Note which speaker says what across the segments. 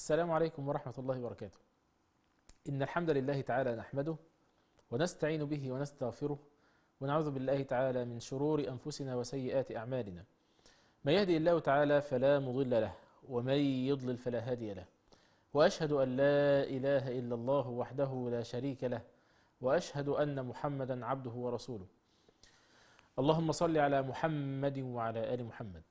Speaker 1: السلام عليكم ورحمة الله وبركاته إن الحمد لله تعالى نحمده ونستعين به ونستغفره ونعوذ بالله تعالى من شرور أنفسنا وسيئات أعمالنا من يهدي الله تعالى فلا مضل له ومن يضلل فلا هادي له وأشهد أن لا إله إلا الله وحده لا شريك له وأشهد أن محمدا عبده ورسوله اللهم صل على محمد وعلى آل محمد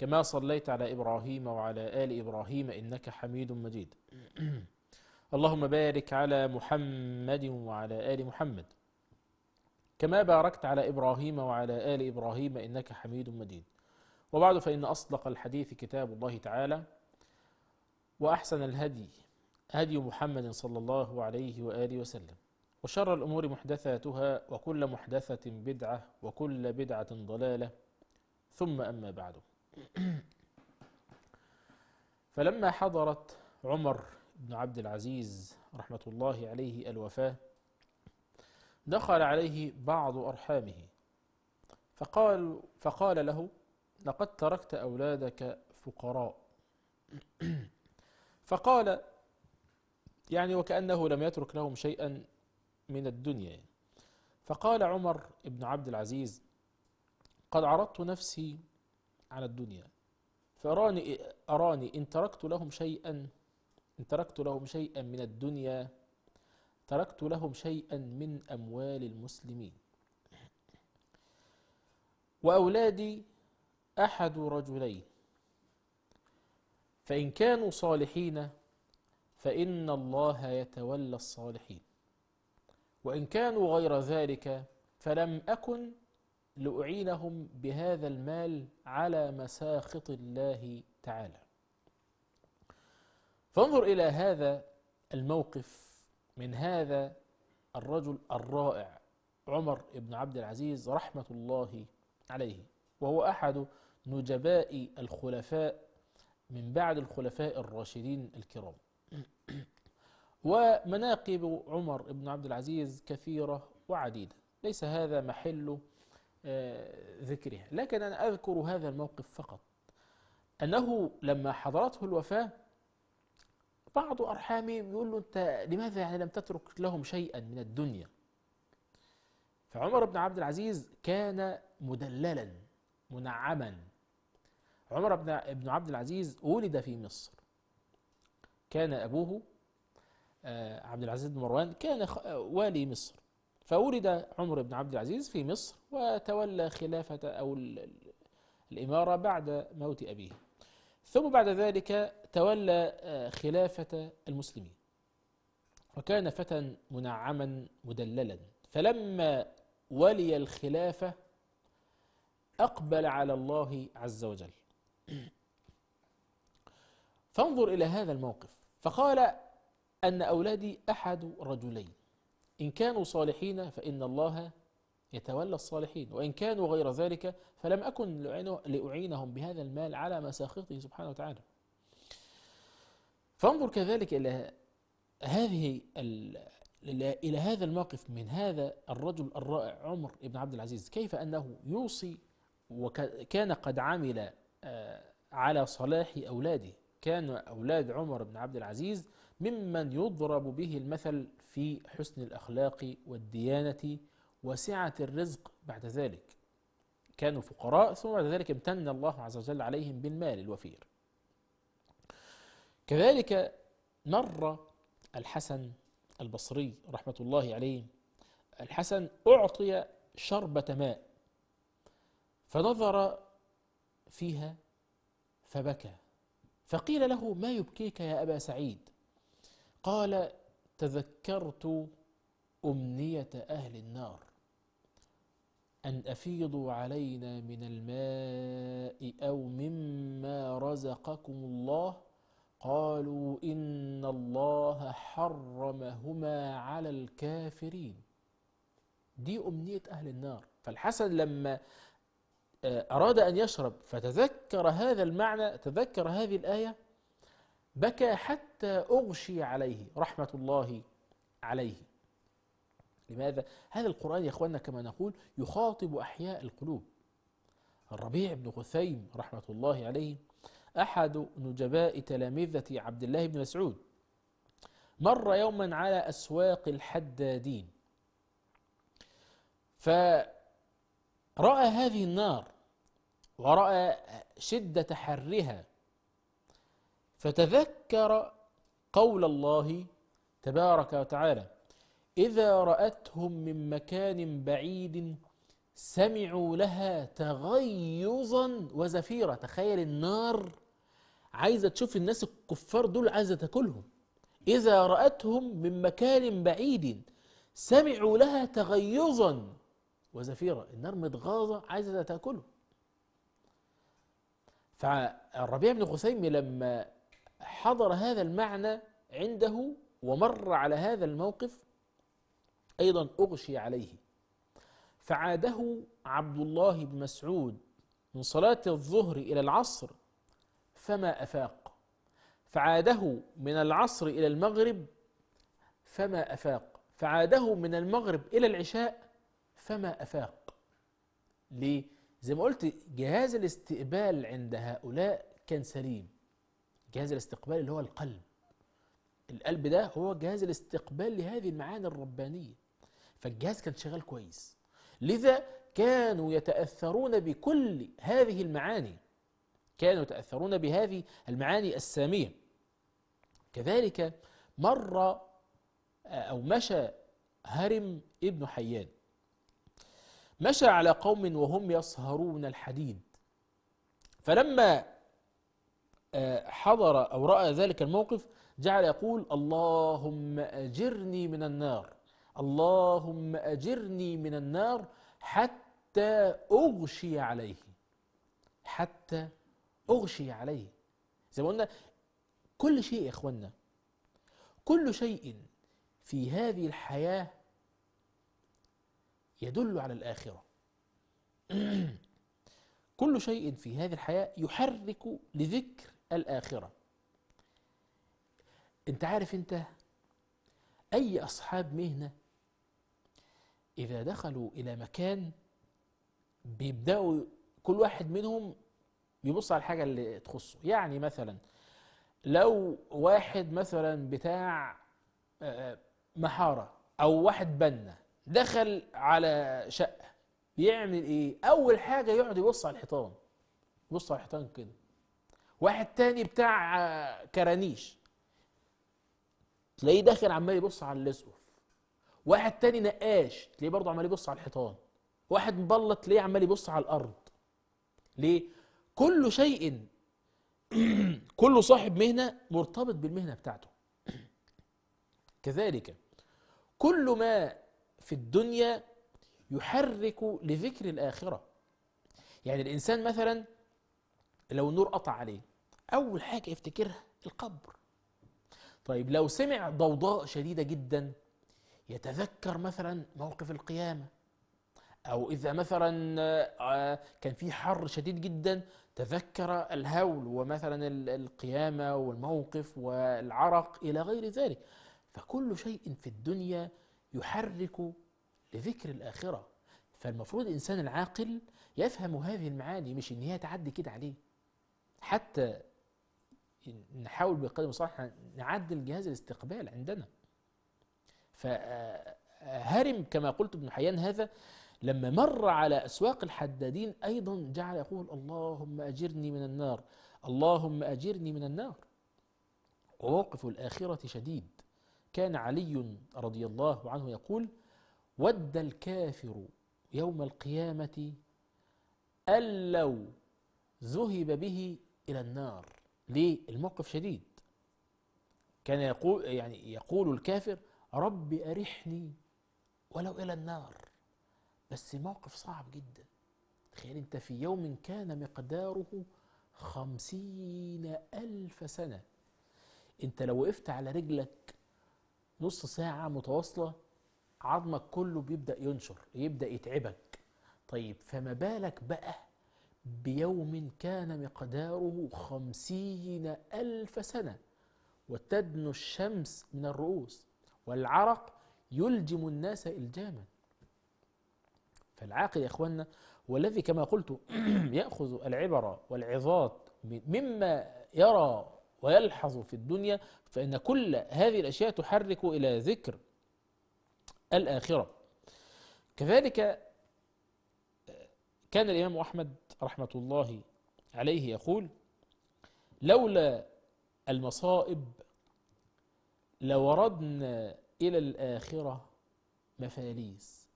Speaker 1: كما صليت على إبراهيم وعلى آل إبراهيم إنك حميد مجيد اللهم بارك على محمد وعلى آل محمد كما باركت على إبراهيم وعلى آل إبراهيم إنك حميد مجيد وبعد فإن أصدق الحديث كتاب الله تعالى وأحسن الهدي هدي محمد صلى الله عليه وآله وسلم وشر الأمور محدثاتها وكل محدثة بدعة وكل بدعة ضلالة ثم أما بعد فلما حضرت عمر بن عبد العزيز رحمة الله عليه الوفاة دخل عليه بعض أرحامه فقال, فقال له لقد تركت أولادك فقراء فقال يعني وكأنه لم يترك لهم شيئا من الدنيا فقال عمر بن عبد العزيز قد عرضت نفسي على الدنيا فأراني إيه، أراني إن تركت لهم شيئا إن تركت لهم شيئا من الدنيا تركت لهم شيئا من أموال المسلمين وأولادي أحد رجلين فإن كانوا صالحين فإن الله يتولى الصالحين وإن كانوا غير ذلك فلم أكن لأعينهم بهذا المال على مساخط الله تعالى فانظر إلى هذا الموقف من هذا الرجل الرائع عمر بن عبد العزيز رحمة الله عليه وهو أحد نجباء الخلفاء من بعد الخلفاء الراشدين الكرام ومناقب عمر بن عبد العزيز كثيرة وعديدة ليس هذا محل آه، ذكرها لكن أنا أذكر هذا الموقف فقط أنه لما حضرته الوفاة بعض أرحامه بيقول له أنت لماذا يعني لم تترك لهم شيئا من الدنيا فعمر بن عبد العزيز كان مدللا منعما عمر بن عبد العزيز ولد في مصر كان أبوه آه، عبد العزيز بن مروان كان والي مصر فولد عمر بن عبد العزيز في مصر وتولى خلافة أو الإمارة بعد موت أبيه ثم بعد ذلك تولى آه، خلافة المسلمين وكان فتى منعما مدللا فلما ولي الخلافة أقبل على الله عز وجل فانظر إلى هذا الموقف فقال أن أولادي أحد رجلين إن كانوا صالحين فإن الله يتولى الصالحين وإن كانوا غير ذلك فلم أكن لأعينهم بهذا المال على مساخطه سبحانه وتعالى فانظر كذلك إلى هذه إلى هذا الموقف من هذا الرجل الرائع عمر بن عبد العزيز كيف أنه يوصي وكان قد عمل آه، على صلاح أولاده كان أولاد عمر بن عبد العزيز ممن يضرب به المثل في حسن الأخلاق والديانة وسعة الرزق بعد ذلك كانوا فقراء ثم بعد ذلك امتن الله عز وجل عليهم بالمال الوفير كذلك مر الحسن البصري رحمة الله عليه الحسن أعطي شربة ماء فنظر فيها فبكى فقيل له ما يبكيك يا أبا سعيد قال تذكرت امنيه اهل النار ان افيضوا علينا من الماء او مما رزقكم الله قالوا ان الله حرمهما على الكافرين دي امنيه اهل النار فالحسن لما آه، اراد ان يشرب فتذكر هذا المعنى تذكر هذه الايه بكى حتى أغشي عليه رحمة الله عليه لماذا؟ هذا القرآن يا أخواننا كما نقول يخاطب أحياء القلوب الربيع بن خثيم رحمة الله عليه أحد نجباء تلامذة عبد الله بن مسعود مر يوما على أسواق الحدادين فرأى هذه النار ورأى شدة حرها فتذكر قول الله تبارك وتعالى إذا رأتهم من مكان بعيد سمعوا لها تغيظا وزفيرا تخيل النار عايزة تشوف الناس الكفار دول عايزة تاكلهم إذا رأتهم من مكان بعيد سمعوا لها تغيظا وزفيرا النار متغاظة عايزة تاكله فالربيع بن خثيم لما حضر هذا المعنى عنده ومر على هذا الموقف أيضا أغشي عليه فعاده عبد الله بن مسعود من صلاة الظهر إلى العصر فما أفاق فعاده من العصر إلى المغرب فما أفاق فعاده من المغرب إلى العشاء فما أفاق ليه؟ زي ما قلت جهاز الاستقبال عند هؤلاء كان سليم جهاز الاستقبال اللي هو القلب القلب ده هو جهاز الاستقبال لهذه المعاني الربانية فالجهاز كان شغال كويس لذا كانوا يتأثرون بكل هذه المعاني كانوا يتأثرون بهذه المعاني السامية كذلك مر آه، أو مشى هرم ابن حيان مشى على قوم وهم يصهرون الحديد فلما حضر أو رأى ذلك الموقف جعل يقول اللهم أجرني من النار اللهم أجرني من النار حتى أغشي عليه حتى أغشي عليه زي ما قلنا كل شيء يا إخوانا كل شيء في هذه الحياة يدل على الآخرة كل شيء في هذه الحياة يحرك لذكر الآخرة أنت عارف أنت أي أصحاب مهنة إذا دخلوا إلى مكان بيبدأوا كل واحد منهم يبص على الحاجة اللي تخصه يعني مثلا لو واحد مثلا بتاع آه، آه، محارة أو واحد بنا دخل على شقة بيعمل إيه؟ أول حاجة يقعد يبص على الحيطان يبص على الحيطان كده واحد تاني بتاع آه، كرانيش تلاقيه داخل عمال يبص على الاسقف واحد تاني نقاش تلاقيه برضه عمال يبص على الحيطان واحد مبلط تلاقيه عمال يبص على الارض ليه كل شيء كل صاحب مهنه مرتبط بالمهنه بتاعته كذلك كل ما في الدنيا يحرك لذكر الاخره يعني الانسان مثلا لو النور قطع عليه أول حاجة يفتكرها القبر طيب لو سمع ضوضاء شديدة جدا يتذكر مثلا موقف القيامة أو إذا مثلا آه، كان في حر شديد جدا تذكر الهول ومثلا القيامة والموقف والعرق إلى غير ذلك فكل شيء في الدنيا يحرك لذكر الآخرة فالمفروض الإنسان العاقل يفهم هذه المعاني مش إن هي تعدي كده عليه حتى نحاول بقدر المستطاع نعدل جهاز الاستقبال عندنا فهرم كما قلت ابن حيان هذا لما مر على أسواق الحدادين أيضا جعل يقول اللهم أجرني من النار اللهم أجرني من النار وموقف الآخرة شديد كان علي رضي الله عنه يقول ود الكافر يوم القيامة أن لو ذهب به إلى النار ليه الموقف شديد كان يقول يعني يقول الكافر ربي أرحني ولو إلى النار بس موقف صعب جدا تخيل أنت في يوم كان مقداره خمسين ألف سنة أنت لو وقفت على رجلك نص ساعة متواصلة عظمك كله بيبدأ ينشر يبدأ يتعبك طيب فما بالك بقى بيوم كان مقداره خمسين ألف سنة وتدنو الشمس من الرؤوس والعرق يلجم الناس إلجاما فالعاقل يا إخواننا والذي كما قلت يأخذ العبرة والعظات مما يرى ويلحظ في الدنيا فإن كل هذه الأشياء تحرك إلى ذكر الآخرة كذلك آه، كان الإمام أحمد رحمة الله عليه يقول لولا المصائب لوردنا إلى الآخرة مفاليس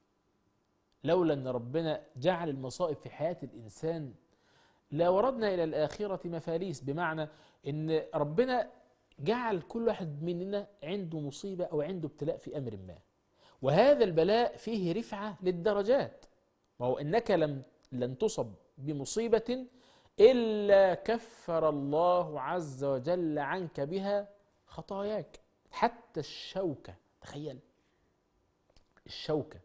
Speaker 1: لولا أن ربنا جعل المصائب في حياة الإنسان لوردنا إلى الآخرة مفاليس بمعنى أن ربنا جعل كل واحد مننا عنده مصيبة أو عنده ابتلاء في أمر ما وهذا البلاء فيه رفعة للدرجات وهو إنك لم لن تصب بمصيبة إلا كفر الله عز وجل عنك بها خطاياك حتى الشوكة تخيل الشوكة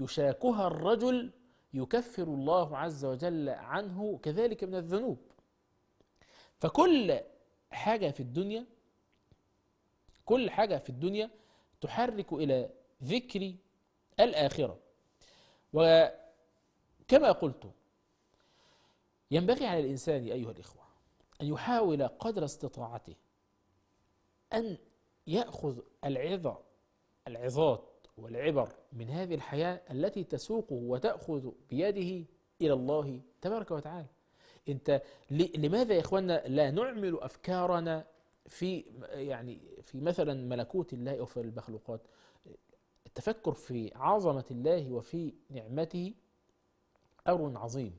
Speaker 1: يشاكها الرجل يكفر الله عز وجل عنه كذلك من الذنوب فكل حاجة في الدنيا كل حاجة في الدنيا تحرك إلى ذكر الآخرة وكما قلت ينبغي على الإنسان أيها الإخوة أن يحاول قدر استطاعته أن يأخذ العظة العظات والعبر من هذه الحياة التي تسوقه وتأخذ بيده إلى الله تبارك وتعالى أنت لماذا يا إخواننا لا نعمل أفكارنا في يعني في مثلا ملكوت الله أو في المخلوقات التفكر في عظمة الله وفي نعمته أمر عظيم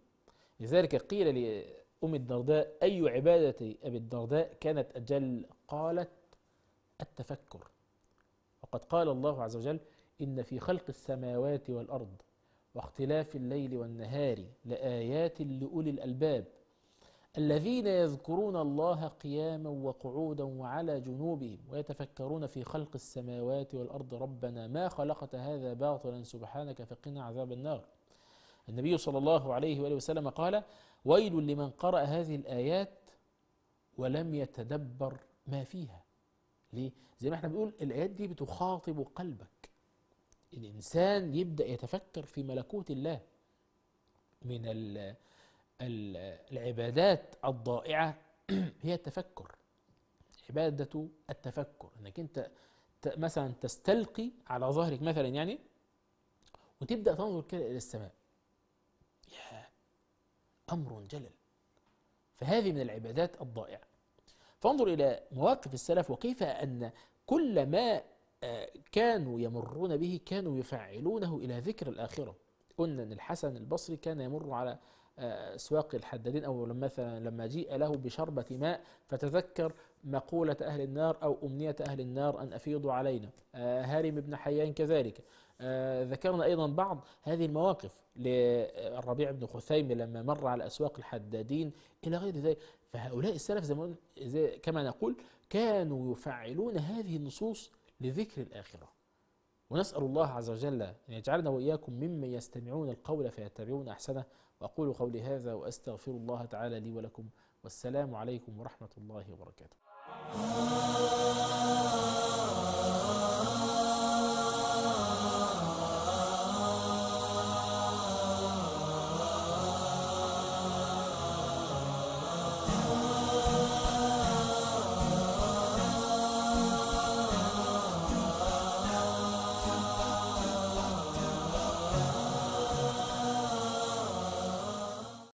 Speaker 1: لذلك قيل لأم الدرداء أي عبادة أبي الدرداء كانت أجل قالت التفكر وقد قال الله عز وجل إن في خلق السماوات والأرض واختلاف الليل والنهار لآيات لأولي الألباب الذين يذكرون الله قياما وقعودا وعلى جنوبهم ويتفكرون في خلق السماوات والأرض ربنا ما خلقت هذا باطلا سبحانك فقنا عذاب النار النبي صلى الله عليه وآله وسلم قال ويل لمن قرأ هذه الآيات ولم يتدبر ما فيها ليه؟ زي ما احنا بنقول الآيات دي بتخاطب قلبك الإنسان يبدأ يتفكر في ملكوت الله من العبادات الضائعة هي التفكر عبادة التفكر انك انت مثلا تستلقي على ظهرك مثلا يعني وتبدأ تنظر كده إلى السماء أمر جلل فهذه من العبادات الضائعة فانظر إلى مواقف السلف وكيف أن كل ما آه، كانوا يمرون به كانوا يفعلونه إلى ذكر الآخرة قلنا أن الحسن البصري كان يمر على آه، سواق الحدادين أو مثلا لما جيء له بشربة ماء فتذكر مقولة أهل النار أو أمنية أهل النار أن أفيضوا علينا آه، هارم بن حيان كذلك آه، ذكرنا أيضا بعض هذه المواقف للربيع بن خثيم لما مر على أسواق الحدادين إلى غير ذلك فهؤلاء السلف زمان كما نقول كانوا يفعلون هذه النصوص لذكر الآخرة ونسأل الله عز وجل أن يجعلنا وإياكم ممن يستمعون القول فيتبعون أحسنه وأقول قولي هذا وأستغفر الله تعالى لي ولكم والسلام عليكم ورحمة الله وبركاته